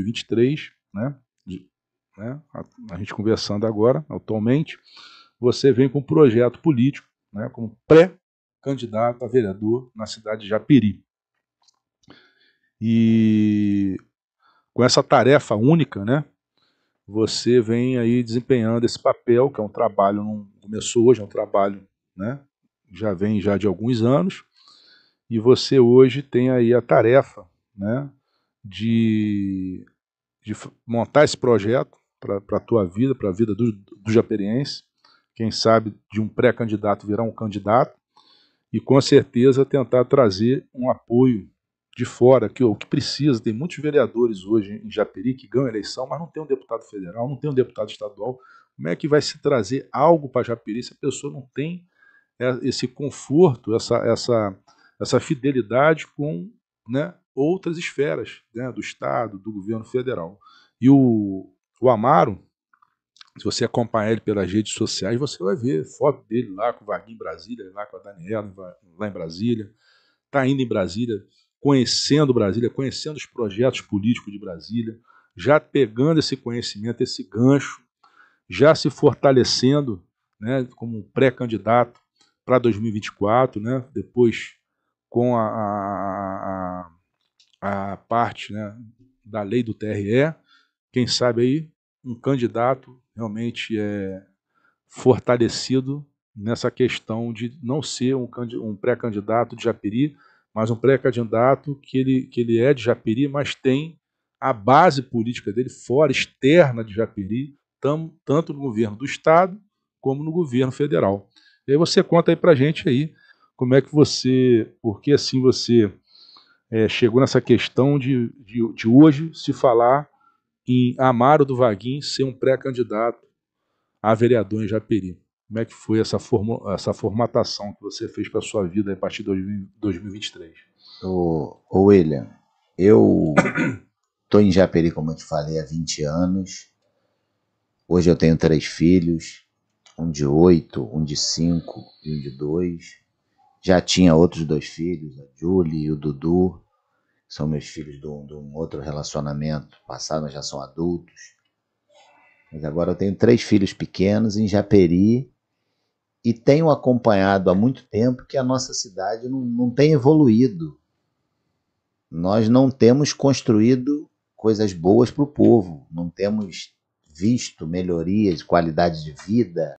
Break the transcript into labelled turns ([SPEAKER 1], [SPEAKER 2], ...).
[SPEAKER 1] 2023, né? né? A, a, gente conversando agora, atualmente, você vem com um projeto político, né? Como pré-candidato a vereador na cidade de Japeri. E com essa tarefa única, né? Você vem aí desempenhando esse papel, que é um trabalho, não começou hoje, é um trabalho, né? Já vem já de alguns anos, e você hoje tem aí a tarefa, né? de, de montar esse projeto para a tua vida, para a vida do, do japeriense. Quem sabe de um pré-candidato virar um candidato e com certeza tentar trazer um apoio de fora, que o que precisa, tem muitos vereadores hoje em Japeri que ganham eleição, mas não tem um deputado federal, não tem um deputado estadual. Como é que vai se trazer algo para Japeri se a pessoa não tem é, esse conforto, essa, essa, essa fidelidade com né, outras esferas né, do Estado, do governo federal. E o, o Amaro, se você acompanhar ele pelas redes sociais, você vai ver foto dele lá com o Vaguinho em Brasília, lá com a Daniela lá em Brasília, está indo em Brasília, conhecendo Brasília, conhecendo os projetos políticos de Brasília, já pegando esse conhecimento, esse gancho, já se fortalecendo né, como pré-candidato para 2024, né, depois com a, a, a a parte né, da lei do TRE. Quem sabe aí um candidato realmente é fortalecido nessa questão de não ser um, um pré-candidato de Japeri, mas um pré-candidato que ele, que ele é de Japeri, mas tem a base política dele fora, externa de Japeri, tam, tanto no governo do Estado como no governo federal. E aí você conta aí para gente aí como é que você, que assim você é, chegou nessa questão de, de, de, hoje se falar em Amaro do Vaguinho ser um pré-candidato a vereador em Japeri. Como é que foi essa, essa formatação que você fez para a sua vida a partir de 2023?
[SPEAKER 2] Ô, ô William, eu estou em Japeri, como eu te falei, há 20 anos. Hoje eu tenho três filhos, um de oito, um de cinco e um de dois. Já tinha outros dois filhos, a Julie e o Dudu são meus filhos de um, de um outro relacionamento mas já são adultos. Mas agora eu tenho três filhos pequenos em Japeri e tenho acompanhado há muito tempo que a nossa cidade não, não tem evoluído. Nós não temos construído coisas boas para o povo, não temos visto melhorias, qualidade de vida.